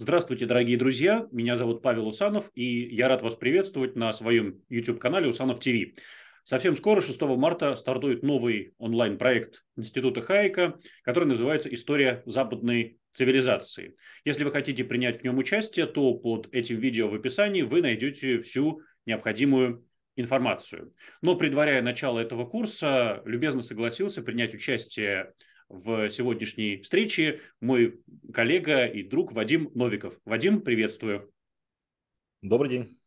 Здравствуйте, дорогие друзья. Меня зовут Павел Усанов, и я рад вас приветствовать на своем YouTube-канале Усанов ТВ. Совсем скоро, 6 марта, стартует новый онлайн-проект Института Хайка, который называется «История западной цивилизации». Если вы хотите принять в нем участие, то под этим видео в описании вы найдете всю необходимую информацию. Но предваряя начало этого курса, любезно согласился принять участие в сегодняшней встрече мой коллега и друг Вадим Новиков. Вадим, приветствую. Добрый день.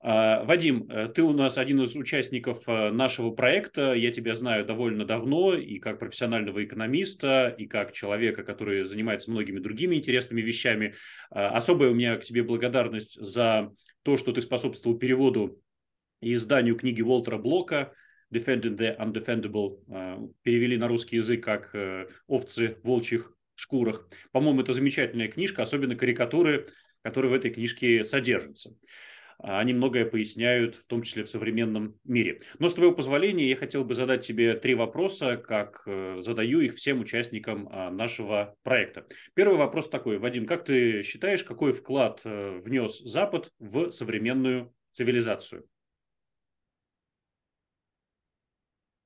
А, Вадим, э, ты у нас один из участников э, нашего проекта. Я тебя знаю довольно давно и как профессионального экономиста, и как человека, который занимается многими другими интересными вещами. А, особая у меня к тебе благодарность за то, что ты способствовал переводу и изданию книги Уолтера Блока – defended the undefendable, э, перевели на русский язык как э, овцы в волчьих шкурах. По-моему, это замечательная книжка, особенно карикатуры, которые в этой книжке содержатся. Они многое поясняют, в том числе в современном мире. Но с твоего позволения я хотел бы задать тебе три вопроса, как э, задаю их всем участникам а, нашего проекта. Первый вопрос такой. Вадим, как ты считаешь, какой вклад внес Запад в современную цивилизацию?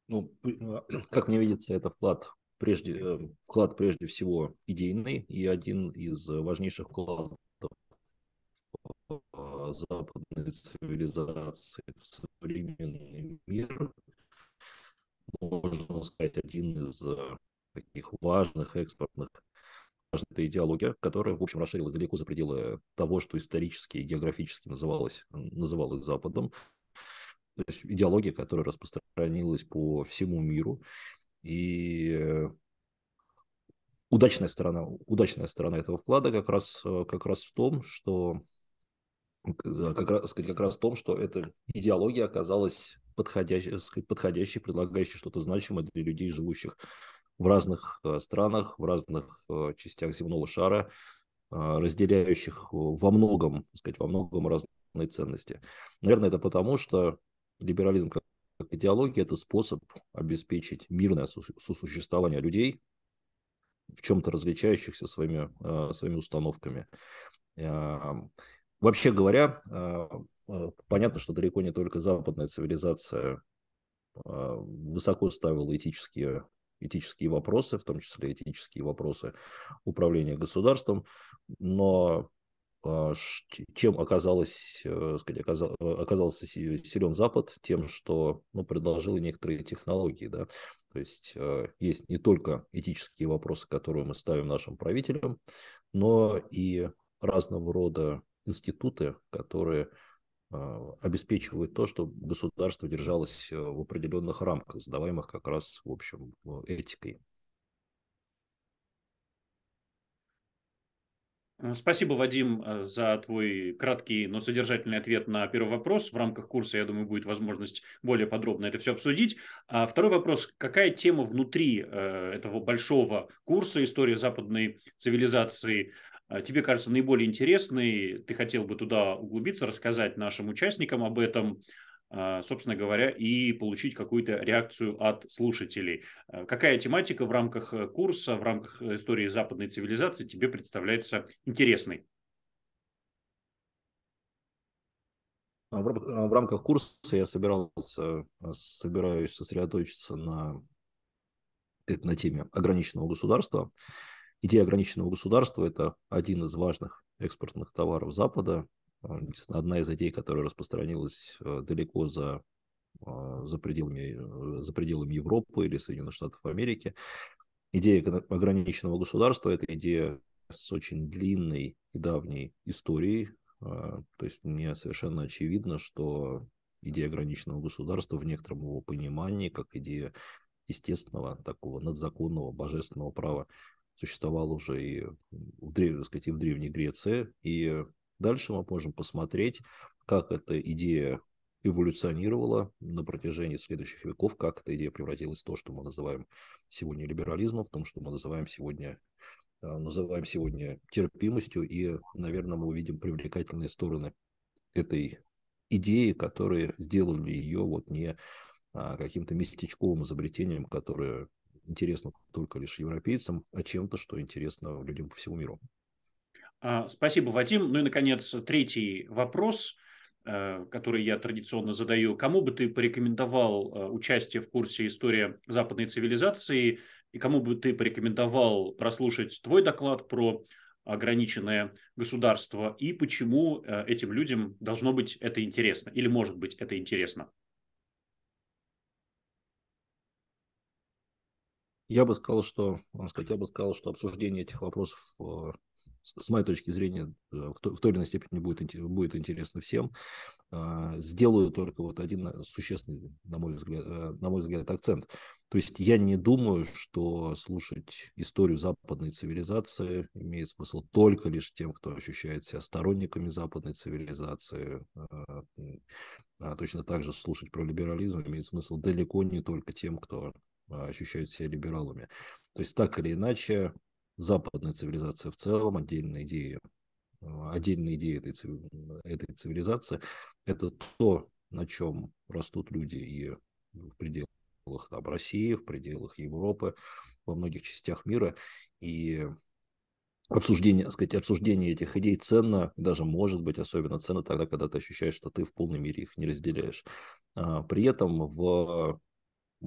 Ну, ну а как мне видится, это вклад прежде, э, вклад прежде всего идейный и один из э, важнейших вкладов э, западной цивилизации в современный мир. Можно сказать, один из таких важных экспортных важна эта идеология, которая, в общем, расширилась далеко за пределы того, что исторически и географически называлось, называлось Западом то есть идеология, которая распространилась по всему миру. И э, удачная сторона, удачная сторона этого вклада как раз, э, как раз в том, что э, как раз, как раз в том, что эта идеология оказалась подходящей, подходящей предлагающей что-то значимое для людей, живущих в разных странах, в разных частях земного шара, разделяющих во многом, сказать, во многом разные ценности. Наверное, это потому, что либерализм как идеология – это способ обеспечить мирное сосуществование людей, в чем-то различающихся своими, э, своими установками. Эм, вообще говоря, э, э, понятно, что далеко не только западная цивилизация высоко ставила этические, этические вопросы, в том числе этические вопросы управления государством, но а, чем оказалось, э, сказать, оказал, оказался силен Запад, тем, что ну, предложил некоторые технологии. Да? То есть э, есть не только этические вопросы, которые мы ставим нашим правителям, но и разного рода институты, которые а, обеспечивают то, что государство держалось э, в определенных рамках, задаваемых как раз, в общем, этикой. Э, спасибо, Вадим, э, за твой краткий, но содержательный ответ на первый вопрос. В рамках курса, я думаю, будет возможность более подробно это все обсудить. А второй вопрос. Какая тема внутри э, этого большого курса «История западной цивилизации» тебе кажется наиболее интересной? Ты хотел бы туда углубиться, рассказать нашим участникам об этом. А, собственно говоря, и получить какую-то реакцию от слушателей. А, какая тематика в рамках э, курса, в рамках э, истории западной цивилизации тебе представляется интересной? А, в рамках курса я собирался, э, собираюсь сосредоточиться на, на теме ограниченного государства. Идея ограниченного государства – это один из важных экспортных товаров Запада, Э, одна из идей, которая распространилась э, далеко за э, за пределами, за пределами Европы или Соединенных Штатов Америки. Идея ограниченного государства – это идея с очень длинной и давней историей. То есть мне совершенно очевидно, что идея ограниченного государства в некотором его понимании, как идея естественного, такого надзаконного, божественного права, существовала уже и в, древ... сказать, и в Древней Греции. И Дальше мы можем посмотреть, как эта идея эволюционировала на протяжении следующих веков, как эта идея превратилась в то, что мы называем сегодня либерализмом, в том, что мы называем сегодня э, называем сегодня терпимостью, и, наверное, мы увидим привлекательные стороны этой идеи, которые сделали ее вот не а, каким-то местечковым изобретением, которое интересно только лишь европейцам, а чем-то, что интересно людям по всему миру. А, спасибо, Вадим. Ну и, наконец, третий вопрос, э, который я традиционно задаю. Кому бы ты порекомендовал э, участие в курсе «История западной цивилизации» и кому бы ты порекомендовал прослушать твой доклад про ограниченное государство и почему э, этим людям должно быть это интересно или может быть это интересно? Я бы сказал, что, сказать, я бы сказал, что обсуждение этих вопросов с моей точки зрения, э, в той, в той или иной степени будет, будет интересно всем. А, сделаю только вот один э, существенный, на мой, взгляд, э, на мой взгляд, акцент. То есть я не думаю, что слушать историю западной цивилизации имеет смысл только лишь тем, кто ощущает себя сторонниками западной цивилизации. А, а точно так же слушать про либерализм имеет смысл далеко не только тем, кто ощущают себя либералами. То есть так или иначе, западная цивилизация в целом, отдельная идея, а, отдельная идея этой, цивилизации, это то, на чем растут люди и в пределах там, России, в пределах Европы, во многих частях мира. И обсуждение, сказать, обсуждение этих идей ценно, даже может быть особенно ценно тогда, когда ты ощущаешь, что ты в полной мере их не разделяешь. А, при этом в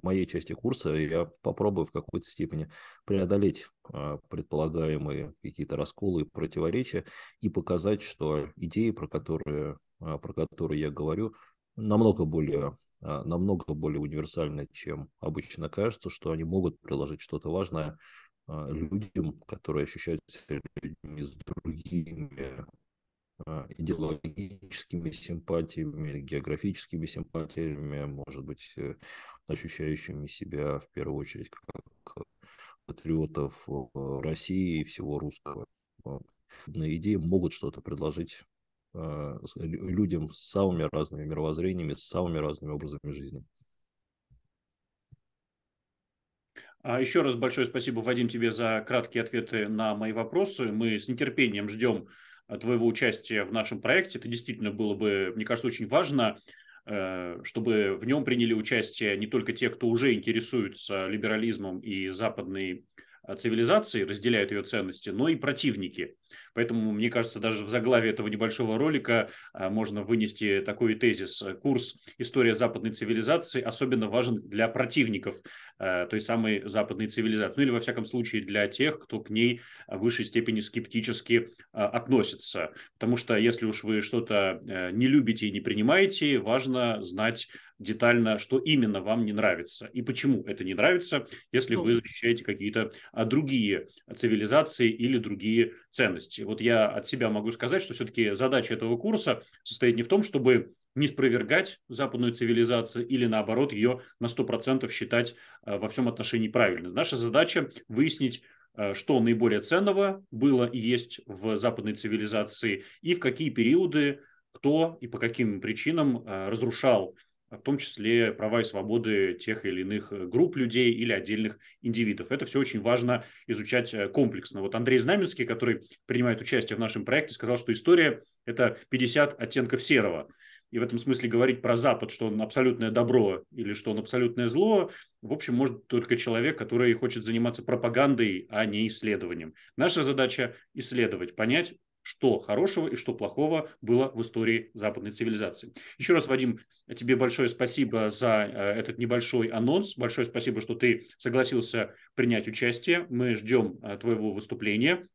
моей части курса я попробую в какой-то степени преодолеть а, предполагаемые какие-то расколы противоречия и показать, что идеи, про которые, а, про которые я говорю, намного более а, намного более универсальны, чем обычно кажется, что они могут приложить что-то важное людям, которые ощущают себя людьми с другими а, идеологическими симпатиями географическими симпатиями, может быть, э, ощущающими себя в первую очередь как патриотов э, России и всего русского. На идеи могут что-то предложить а, людям с самыми разными мировоззрениями, с самыми разными образами жизни. А еще раз большое спасибо, Вадим, тебе за краткие ответы на мои вопросы. Мы с нетерпением ждем твоего участия в нашем проекте. Это действительно было бы, мне кажется, очень важно, э, чтобы в нем приняли участие не только те, кто уже интересуется либерализмом и западной э, цивилизацией, разделяют ее ценности, но и противники, Поэтому, мне кажется, даже в заглаве этого небольшого ролика а, можно вынести такой тезис. Курс «История западной цивилизации» особенно важен для противников а, той самой западной цивилизации. Ну или, во всяком случае, для тех, кто к ней в высшей степени скептически а, относится. Потому что если уж вы что-то э, не любите и не принимаете, важно знать детально, что именно вам не нравится и почему это не нравится, если вы защищаете какие-то другие цивилизации или другие ценности есть вот я от себя могу сказать, что все-таки задача этого курса состоит не в том, чтобы не спровергать западную цивилизацию или наоборот ее на 100% считать э, во всем отношении правильной. Наша задача выяснить, э, что наиболее ценного было и есть в западной цивилизации и в какие периоды кто и по каким причинам э, разрушал а в том числе права и свободы тех или иных э, групп людей или отдельных индивидов. Это все очень важно изучать э, комплексно. Вот Андрей Знаменский, который принимает участие в нашем проекте, сказал, что история – это 50 оттенков серого. И в этом смысле говорить про Запад, что он абсолютное добро или что он абсолютное зло, в общем, может только человек, который хочет заниматься пропагандой, а не исследованием. Наша задача – исследовать, понять, что хорошего и что плохого было в истории западной цивилизации. Еще раз, Вадим, тебе большое спасибо за э, этот небольшой анонс. Большое спасибо, что ты согласился принять участие. Мы ждем э, твоего выступления.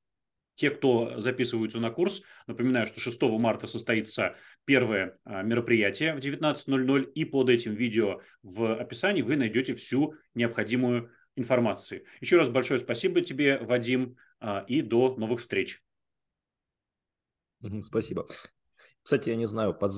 Те, кто записываются на курс, напоминаю, что 6 марта состоится первое э, мероприятие в 19.00, и под этим видео в описании вы найдете всю необходимую информацию. Еще раз большое спасибо тебе, Вадим, и до новых встреч. Спасибо. Кстати, я не знаю, под